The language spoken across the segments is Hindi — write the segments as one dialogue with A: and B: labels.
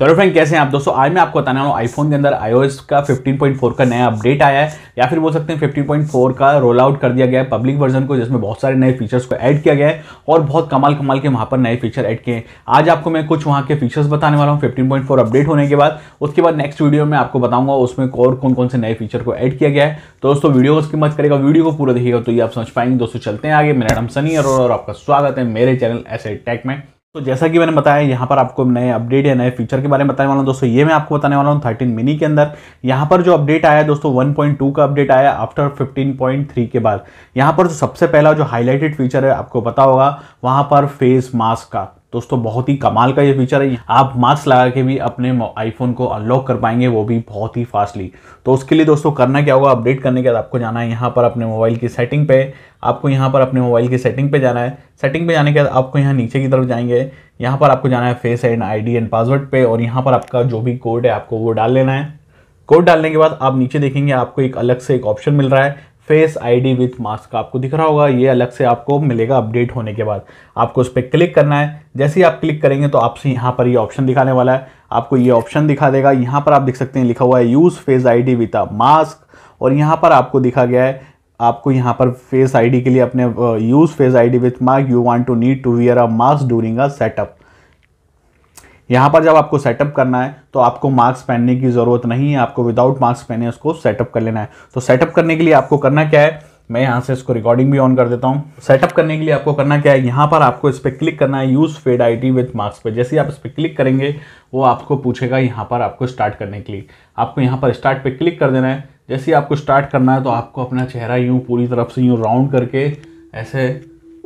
A: तो हेलो फ्रेंड कैसे हैं आप दोस्तों आज मैं आपको बताने वाला हूँ आईफोन के अंदर आईओएस का 15.4 का नया अपडेट आया है या फिर बोल सकते हैं 15.4 का रोल आउट कर दिया गया है पब्लिक वर्जन को जिसमें बहुत सारे नए फीचर्स को ऐड किया गया है और बहुत कमाल कमाल के वहाँ पर नए फीचर ऐड किए हैं आज आपको मैं कुछ वहाँ के फीचर्स बताने वाला हूँ फिफ्टीन अपडेट होने के बाद उसके बाद नेक्स्ट वीडियो में आपको बताऊँगा उसमें और कौन कौन से नए फीचर को ऐड किया गया है तो दोस्तों वीडियो को मत करेगा वीडियो को पूरा देखिएगा तो ये आप समझ पाएंगे दोस्तों चलते हैं आगे मेरा नाम सनी अरोड़ा और आपका स्वागत है मेरे चैनल ऐसे टेक में तो जैसा कि मैंने बताया यहाँ पर आपको नए अपडेट या नए फीचर के बारे में बताने वाला हूँ दोस्तों ये मैं आपको बताने वाला हूँ थर्टीन मिनी के अंदर यहाँ पर जो अपडेट आया दोस्तों 1.2 का अपडेट आया आफ्टर 15.3 के बाद यहाँ पर जो सबसे पहला जो हाईलाइटेड फीचर है आपको पता होगा वहाँ पर फेस मास्क का दोस्तों बहुत ही कमाल का ये फीचर है आप मास्क लगा के भी अपने आईफोन को अनलॉक कर पाएंगे वो भी बहुत ही फास्टली तो उसके लिए दोस्तों करना क्या होगा अपडेट करने के बाद आपको जाना है यहाँ पर अपने मोबाइल की सेटिंग पे आपको यहाँ पर अपने मोबाइल की सेटिंग पे जाना है सेटिंग पे जाने के बाद आपको यहाँ नीचे की तरफ जाएंगे यहाँ पर आपको जाना है face and I and password पर और यहाँ पर आपका जो भी कोड है आपको वो डाल लेना है कोड डालने के बाद आप नीचे देखेंगे आपको एक अलग से एक ऑप्शन मिल रहा है फेस आईडी विथ मास्क आपको दिख रहा होगा ये अलग से आपको मिलेगा अपडेट होने के बाद आपको उस पर क्लिक करना है जैसे ही आप क्लिक करेंगे तो आपसे यहाँ पर ये ऑप्शन दिखाने वाला है आपको ये ऑप्शन दिखा देगा यहाँ पर आप देख सकते हैं लिखा हुआ है use face I D with a mask और यहाँ पर आपको दिखा गया है आपको यहाँ पर फेस आई के लिए अपने use face D with mask you want to need to wear a mask during a setup यहाँ पर जब आपको सेटअप करना है तो आपको मास्क पहनने की ज़रूरत नहीं है आपको विदाउट मास्क पहने उसको सेटअप कर लेना है तो सेटअप करने के लिए आपको करना क्या है मैं यहाँ से इसको रिकॉर्डिंग भी ऑन कर देता हूँ सेटअप करने के लिए आपको करना क्या है यहाँ पर आपको इस पर क्लिक करना है use fed I T with marks पे जैसे ही आप इस पर क्लिक करेंगे वो आपको पूछेगा यहाँ पर आपको स्टार्ट करने के लिए आपको यहाँ पर स्टार्ट पे क्लिक कर देना है जैसे ही आपको स्टार्ट करना है तो आपको अपना चेहरा यूँ पूरी तरफ से यूँ राउंड करके ऐसे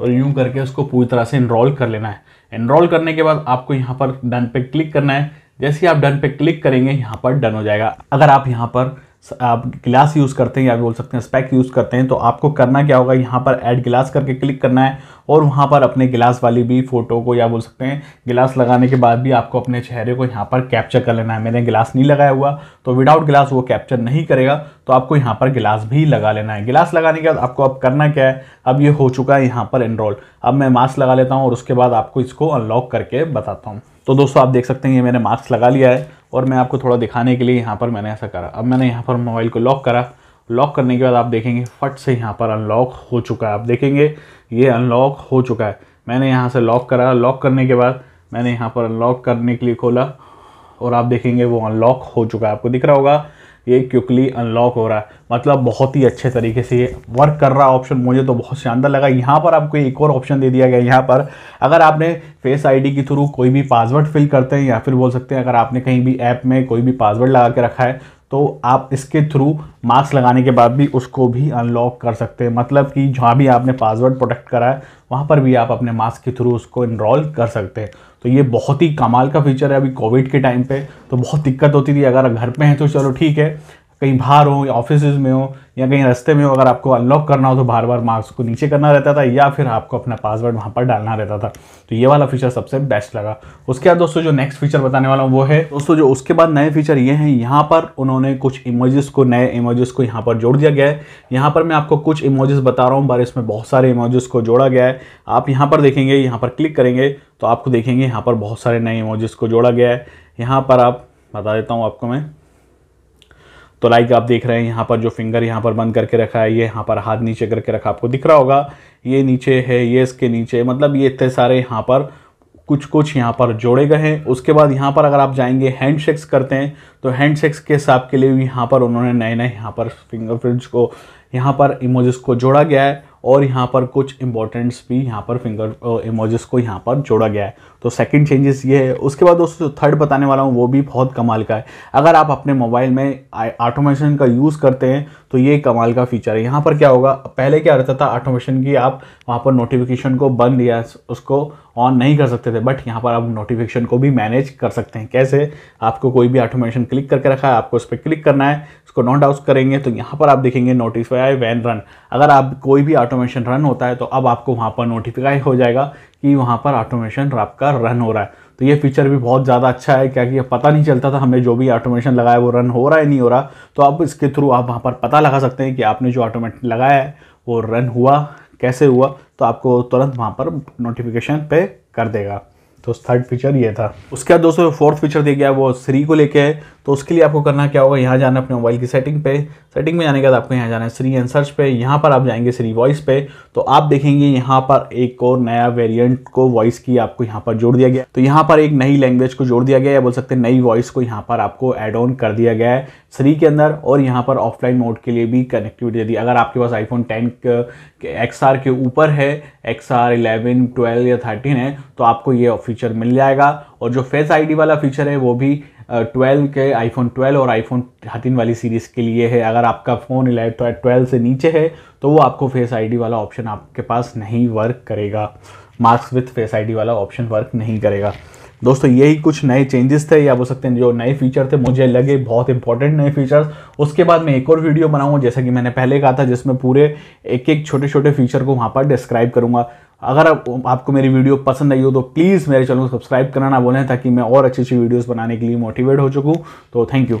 A: और यूँ करके उसको पूरी तरह से इनरोल कर लेना है एनरोल करने के बाद आपको यहाँ पर डन पे क्लिक करना है जैसे ही आप डन पे क्लिक करेंगे यहाँ पर डन हो जाएगा अगर आप यहाँ पर आप गिलास यूज़ करते हैं या बोल सकते हैं स्पैक यूज़ करते हैं तो आपको करना क्या होगा यहाँ पर ऐड ग्लास करके क्लिक करना है और वहाँ पर अपने गिलास वाली भी फ़ोटो को या बोल सकते हैं गिलास लगाने के बाद भी आपको अपने चेहरे को यहाँ पर कैप्चर कर लेना है मैंने गिलास नहीं लगाया हुआ तो विदाउट गिलास वो कैप्चर नहीं करेगा तो आपको यहाँ पर गिलास भी लगा लेना है गिलास लगाने के बाद आपको अब करना क्या है अब ये हो चुका है यहाँ पर एनरोल अब मैं मास्क लगा लेता हूँ और उसके बाद आपको इसको अनलॉक करके बताता हूँ तो दोस्तों आप देख सकते हैं ये मैंने मास्क लगा लिया है और मैं आपको थोड़ा दिखाने के लिए यहाँ पर मैंने ऐसा करा अब मैंने यहाँ पर मोबाइल को लॉक करा लॉक करने के बाद आप देखेंगे फट से यहाँ पर अनलॉक हो चुका है आप देखेंगे ये अनलॉक हो चुका है मैंने यहाँ से लॉक करा लॉक करने के बाद मैंने यहाँ पर अनलॉक करने के लिए खोला और आप देखेंगे वो अनलॉक हो चुका है आपको दिख रहा होगा ये क्विकली अनलॉक हो रहा है मतलब बहुत ही अच्छे तरीके से ये वर्क कर रहा ऑप्शन मुझे तो बहुत शानदार लगा यहाँ पर आपको एक और ऑप्शन दे दिया गया यहाँ पर अगर आपने फेस आईडी के थ्रू कोई भी पासवर्ड फिल करते हैं या फिर बोल सकते हैं अगर आपने कहीं भी ऐप में कोई भी पासवर्ड लगा के रखा है तो आप इसके थ्रू मास्क लगाने के बाद भी उसको भी अनलॉक कर सकते हैं मतलब कि जहाँ भी आपने पासवर्ड प्रोटेक्ट करा है वहाँ पर भी आप अपने मास्क के थ्रू उसको इनरोल कर सकते हैं तो ये बहुत ही कमाल का फीचर है अभी कोविड के टाइम पे तो बहुत दिक्कत होती थी अगर घर पे हैं तो चलो ठीक है कहीं बाहर हो या ऑफिस में हो या कहीं रास्ते में हो अगर आपको अनलॉक करना हो तो बार बार मार्क्स को नीचे करना रहता था या फिर आपको अपना पासवर्ड वहाँ पर डालना रहता था तो ये वाला फीचर सबसे बेस्ट लगा उसके बाद दोस्तों जो नेक्स्ट फीचर बताने वाला हूँ वो है दोस्तों जो उसके बाद नए फीचर ये हैं यहाँ पर उन्होंने कुछ इमोजेस को नए इमोजेस को यहाँ पर जोड़ दिया गया है यहाँ पर मैं आपको कुछ इमोजेस बता रहा हूँ बार इसमें बहुत सारे इमोजेस को जोड़ा गया है आप यहाँ पर देखेंगे यहाँ पर क्लिक करेंगे तो आपको देखेंगे यहाँ पर बहुत सारे नए इमोजेस को जोड़ा गया है यहाँ पर आप बता देता हूँ आपको मैं तो लाइक आप देख रहे हैं यहाँ पर जो फिंगर यहाँ पर बंद करके रखा है ये यहाँ पर हाथ नीचे करके रखा आपको दिख रहा होगा ये नीचे है ये इसके नीचे मतलब ये इतने सारे यहाँ पर कुछ कुछ यहाँ पर जोड़े गए हैं उसके बाद यहाँ पर अगर आप जाएंगे हैंड शेक्स करते हैं तो हैंड शेक्स के हिसाब के लिए भी यहाँ पर उन्होंने नए नए यहाँ पर फिंगरप्रिंट्स को यहाँ पर इमोजेस को जोड़ा गया है और यहाँ पर कुछ इंपॉर्टेंट्स भी यहाँ पर फिंगर इमोजेस को यहाँ पर जोड़ा गया है तो सेकंड चेंजेस ये है उसके बाद दोस्तों थर्ड बताने वाला हूँ वो भी बहुत कमाल का है अगर आप अपने मोबाइल में ऑटोमेशन का यूज़ करते हैं तो ये कमाल का फीचर है यहाँ पर क्या होगा पहले क्या रहता था ऑटोमेशन की आप वहाँ पर नोटिफिकेशन को बंद या उसको ऑन नहीं कर सकते थे बट यहाँ पर आप नोटिफिकेशन को भी मैनेज कर सकते हैं कैसे आपको कोई भी ऑटोमेशन क्लिक करके रखा है आपको उस पर क्लिक करना है उसको नॉट आउट करेंगे तो यहाँ पर आप देखेंगे नोटिफाई वैन रन अगर आप कोई भी ऑटोमेशन रन होता है तो अब आपको वहाँ पर नोटिफिकाई हो जाएगा कि वहाँ पर ऑटोमेशन आपका रन हो रहा है तो ये फीचर भी बहुत ज़्यादा अच्छा है क्या कि पता नहीं चलता था हमें जो भी ऑटोमेशन लगाया वो रन हो रहा है नहीं हो रहा तो अब इसके थ्रू आप वहाँ पर पता लगा सकते हैं कि आपने जो ऑटोमेट लगाया है वो रन हुआ कैसे हुआ तो आपको तुरंत वहाँ पर नोटिफिकेशन पे कर देगा तो थर्ड फीचर ये था उसके बाद दोस्तों फोर्थ फीचर दिया गया वो सीरी को लेके है तो उसके लिए आपको करना क्या होगा यहाँ जाना अपने मोबाइल की सेटिंग पे सेटिंग में जाने के बाद आपको यहाँ जाना है श्री एंड सर्च पे यहाँ पर आप जाएंगे श्री वॉइस पे तो आप देखेंगे यहाँ पर एक और नया वेरियंट को वॉइस की आपको यहाँ पर जोड़ दिया गया तो यहाँ पर एक नई लैंग्वेज को जोड़ दिया गया या बोल सकते हैं नई वॉइस को यहाँ पर आपको एड ऑन कर दिया गया है श्री के अंदर और यहाँ पर ऑफलाइन मोड के लिए भी कनेक्टिविटी दे दी अगर आपके पास आईफोन टेन एक्स आर के ऊपर है एक्स आर इलेवन ट्वेल्व या थर्टीन है तो आपको ये फीचर मिल जाएगा और जो फेस आई वाला फीचर है वो भी ट्वेल्व के आईफोन 12 और आईफोन 13 वाली सीरीज़ के लिए है अगर आपका फ़ोन ट्वेल्व से नीचे है तो वो आपको फेस आईडी वाला ऑप्शन आपके पास नहीं वर्क करेगा मार्क्स विथ फेस आईडी वाला ऑप्शन वर्क नहीं करेगा दोस्तों यही कुछ नए चेंजेस थे या बोल सकते हैं जो नए फीचर थे मुझे लगे बहुत इंपॉर्टेंट नए फीचर्स उसके बाद मैं एक और वीडियो बनाऊंगा जैसा कि मैंने पहले कहा था जिसमें पूरे एक एक छोटे छोटे फीचर को वहाँ पर डिस्क्राइब करूँगा अगर आपको मेरी वीडियो पसंद आई हो तो प्लीज़ मेरे चैनल को सब्सक्राइब करना ना बोलें ताकि मैं और अच्छी अच्छी वीडियोस बनाने के लिए मोटिवेट हो चुकूँ तो थैंक यू